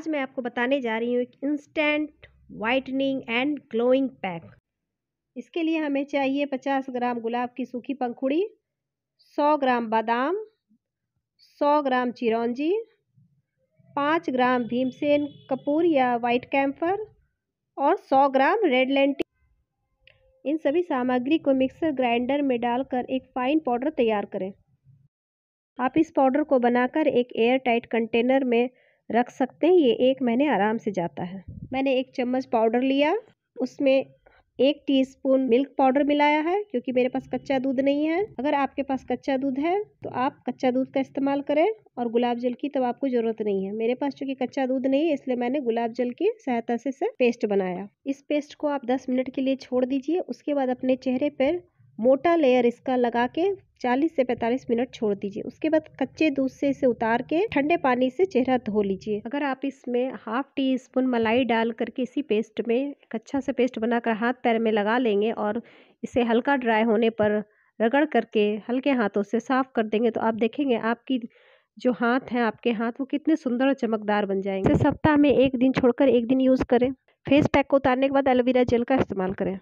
आज मैं आपको बताने जा रही हूँ एक instant whitening and glowing pack इसके लिए हमें चाहिए पचास ग्राम गुलाब की सूखी पंखुड़ी सौ ग्राम बादाम सौ ग्राम चिरौंजी पाँच ग्राम भीमसेन कपूर या वाइट कैम्फर और सौ ग्राम रेड लेंटी इन सभी सामग्री को मिक्सर ग्राइंडर में डालकर एक फ़ाइन पाउडर तैयार करें आप इस पाउडर को बनाकर एक एयर टाइट कंटेनर में रख सकते हैं ये एक महीने आराम से जाता है मैंने एक चम्मच पाउडर लिया उसमें एक टीस्पून मिल्क पाउडर मिलाया है क्योंकि मेरे पास कच्चा दूध नहीं है अगर आपके पास कच्चा दूध है तो आप कच्चा दूध का इस्तेमाल करें और गुलाब जल की तब तो आपको ज़रूरत नहीं है मेरे पास चूंकि कच्चा दूध नहीं है इसलिए मैंने गुलाब जल की सहायता से इसे पेस्ट बनाया इस पेस्ट को आप दस मिनट के लिए छोड़ दीजिए उसके बाद अपने चेहरे पर मोटा लेयर इसका लगा के 40 से 45 मिनट छोड़ दीजिए उसके बाद कच्चे दूध से इसे उतार के ठंडे पानी से चेहरा धो लीजिए अगर आप इसमें हाफ टी स्पून मलाई डाल करके इसी पेस्ट में एक अच्छा से पेस्ट बनाकर हाथ पैर में लगा लेंगे और इसे हल्का ड्राई होने पर रगड़ करके हल्के हाथों से साफ़ कर देंगे तो आप देखेंगे आपकी जो हाथ हैं आपके हाथ वो कितने सुंदर और चमकदार बन जाएंगे सप्ताह में एक दिन छोड़कर एक दिन यूज़ करें फेस पैक को उतारने के बाद एलोवेरा जेल का इस्तेमाल करें